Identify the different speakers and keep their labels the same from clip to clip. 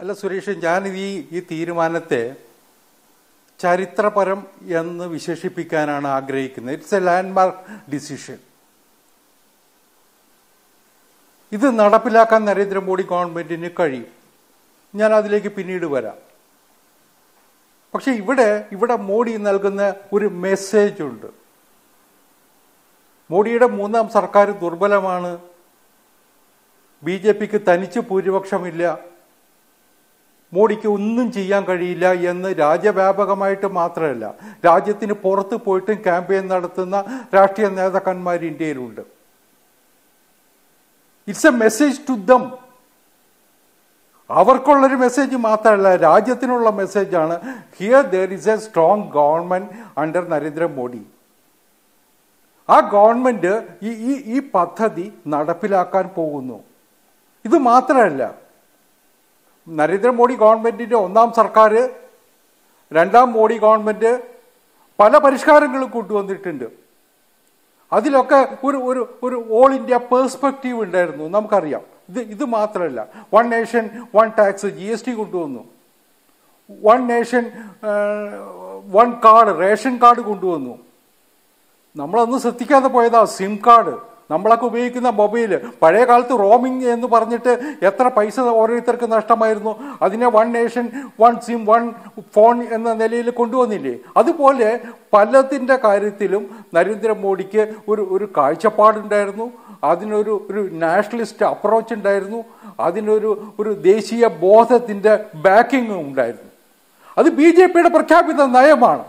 Speaker 1: അല്ല സുരേഷ് ഞാനിത് ഈ തീരുമാനത്തെ ചരിത്രപരം എന്ന് വിശേഷിപ്പിക്കാനാണ് ആഗ്രഹിക്കുന്നത് ഇറ്റ്സ് എ ലാൻഡ്മാർക്ക് ഡിസിഷൻ ഇത് നടപ്പിലാക്കാൻ നരേന്ദ്രമോദി ഗവൺമെന്റിന് കഴിയും ഞാൻ അതിലേക്ക് പിന്നീട് വരാം പക്ഷെ ഇവിടെ ഇവിടെ മോഡി നൽകുന്ന ഒരു മെസ്സേജ് ഉണ്ട് മോഡിയുടെ മൂന്നാം സർക്കാർ ദുർബലമാണ് ബി ജെ പിക്ക് തനിച്ച് ഭൂരിപക്ഷമില്ല മോഡിക്ക് ഒന്നും ചെയ്യാൻ കഴിയില്ല എന്ന് രാജ്യവ്യാപകമായിട്ട് മാത്രമല്ല രാജ്യത്തിന് പുറത്ത് പോയിട്ടും ക്യാമ്പയിൻ നടത്തുന്ന രാഷ്ട്രീയ നേതാക്കന്മാർ ഇന്ത്യയിലുണ്ട് it's A message to them അവർക്കുള്ളൊരു message മാത്രമല്ല രാജ്യത്തിനുള്ള മെസ്സേജാണ് here there is A strong government under Narendra Modi ആ ഗവൺമെന്റ് ഈ ഈ പദ്ധതി നടപ്പിലാക്കാൻ പോകുന്നു ഇത് മാത്രമല്ല നരേന്ദ്രമോദി ഗവൺമെൻറ്റിൻ്റെ ഒന്നാം സർക്കാർ രണ്ടാം മോഡി ഗവൺമെൻറ് പല പരിഷ്കാരങ്ങളും കൊണ്ടുവന്നിട്ടുണ്ട് അതിലൊക്കെ ഒരു ഒരു ഒരു ഓൾ ഇന്ത്യ പേഴ്സ്പെക്റ്റീവ് ഉണ്ടായിരുന്നു നമുക്കറിയാം ഇത് ഇത് മാത്രമല്ല one nation one tax G S T കൊണ്ടുവന്നു one nation one card ration card കൊണ്ടുവന്നു നമ്മളൊന്നും ശ്രദ്ധിക്കാതെ പോയതാ സിം കാർഡ് നമ്മളൊക്കെ ഉപയോഗിക്കുന്ന മൊബൈൽ പഴയ കാലത്ത് റോമിംഗ് എന്ന് പറഞ്ഞിട്ട് എത്ര പൈസ ഓരോരുത്തർക്ക് നഷ്ടമായിരുന്നു അതിനെ one nation one SIM one phone എന്ന നിലയിൽ കൊണ്ടുവന്നില്ലേ അതുപോലെ പലതിൻ്റെ കാര്യത്തിലും നരേന്ദ്രമോദിക്ക് ഒരു ഒരു കാഴ്ചപ്പാടുണ്ടായിരുന്നു അതിനൊരു ഒരു നാഷണലിസ്റ്റ് അപ്രോച്ച് ഉണ്ടായിരുന്നു അതിനൊരു ഒരു ദേശീയ ബോധത്തിൻ്റെ ബാക്കിങ്ങും ഉണ്ടായിരുന്നു അത് ബി ജെ പിയുടെ പ്രഖ്യാപിത നയമാണ്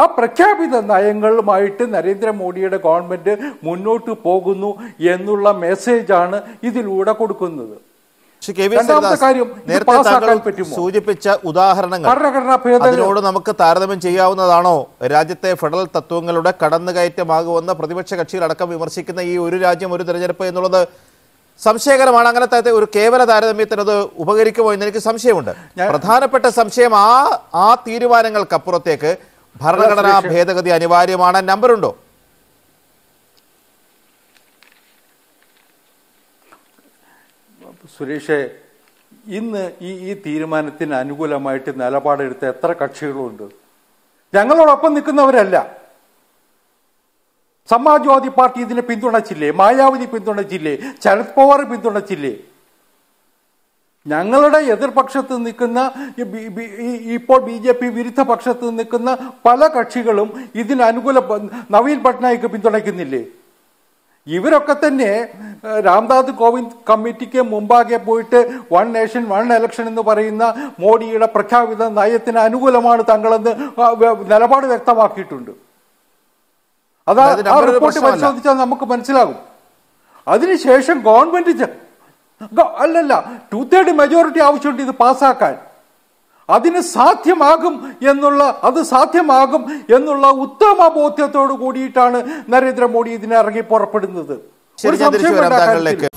Speaker 1: ആ പ്രഖ്യാപിത നയങ്ങളുമായിട്ട് നരേന്ദ്രമോദിയുടെ ഗവൺമെൻറ് മുന്നോട്ട് പോകുന്നു എന്നുള്ള മെസ്സേജാണ് ഇതിലൂടെ കൊടുക്കുന്നത് സൂചിപ്പിച്ച ഉദാഹരണങ്ങൾ അതിനോട്
Speaker 2: നമുക്ക് താരതമ്യം ചെയ്യാവുന്നതാണോ രാജ്യത്തെ ഫെഡറൽ തത്വങ്ങളുടെ കടന്നുകയറ്റമാകുമെന്ന് പ്രതിപക്ഷ കക്ഷികളടക്കം വിമർശിക്കുന്ന ഈ ഒരു രാജ്യം ഒരു തെരഞ്ഞെടുപ്പ് എന്നുള്ളത് സംശയകരമാണ് അങ്ങനത്തെ ഒരു കേവല താരതമ്യത്തിന് അത് ഉപകരിക്കുമോ എന്ന് എനിക്ക് സംശയമുണ്ട് പ്രധാനപ്പെട്ട സംശയം ആ ആ തീരുമാനങ്ങൾക്കപ്പുറത്തേക്ക് ഭരണഘടനാ ഭേദഗതി അനിവാര്യമാണ് നമ്പറുണ്ടോ
Speaker 1: സുരേഷെ ഇന്ന് ഈ ഈ തീരുമാനത്തിന് അനുകൂലമായിട്ട് നിലപാടെടുത്ത എത്ര കക്ഷികളുണ്ട് ഞങ്ങളോടൊപ്പം നിൽക്കുന്നവരല്ല സമാജ്വാദി പാർട്ടി ഇതിനെ പിന്തുണച്ചില്ലേ മായാവതി പിന്തുണച്ചില്ലേ ശരത് പവാർ പിന്തുണച്ചില്ലേ ഞങ്ങളുടെ എതിർപക്ഷത്ത് നിൽക്കുന്ന ഇപ്പോൾ ബി ജെ പി വിരുദ്ധ പക്ഷത്ത് നിൽക്കുന്ന പല കക്ഷികളും ഇതിന് അനുകൂല നവീൻ പട്നായിക്ക് പിന്തുണയ്ക്കുന്നില്ലേ ഇവരൊക്കെ തന്നെ രാംനാഥ് കോവിന്ദ് കമ്മിറ്റിക്ക് മുമ്പാകെ പോയിട്ട് വൺ നേഷൻ വൺ എലക്ഷൻ എന്ന് പറയുന്ന മോഡിയുടെ പ്രഖ്യാപിത നയത്തിന് അനുകൂലമാണ് തങ്ങളെന്ന് നിലപാട് വ്യക്തമാക്കിയിട്ടുണ്ട് അതാ റിപ്പോർട്ട് പരിശോധിച്ചാൽ നമുക്ക് മനസ്സിലാകും അതിനുശേഷം ഗവൺമെന്റ് അല്ലല്ല ടു തേർഡ് മെജോറിറ്റി ആവശ്യമുണ്ട് ഇത് പാസ്സാക്കാൻ അതിന് സാധ്യമാകും എന്നുള്ള അത് സാധ്യമാകും എന്നുള്ള ഉത്തമ ബോധ്യത്തോട് കൂടിയിട്ടാണ് നരേന്ദ്രമോദി ഇതിനിറങ്ങി പുറപ്പെടുന്നത് ഒരു സംശയം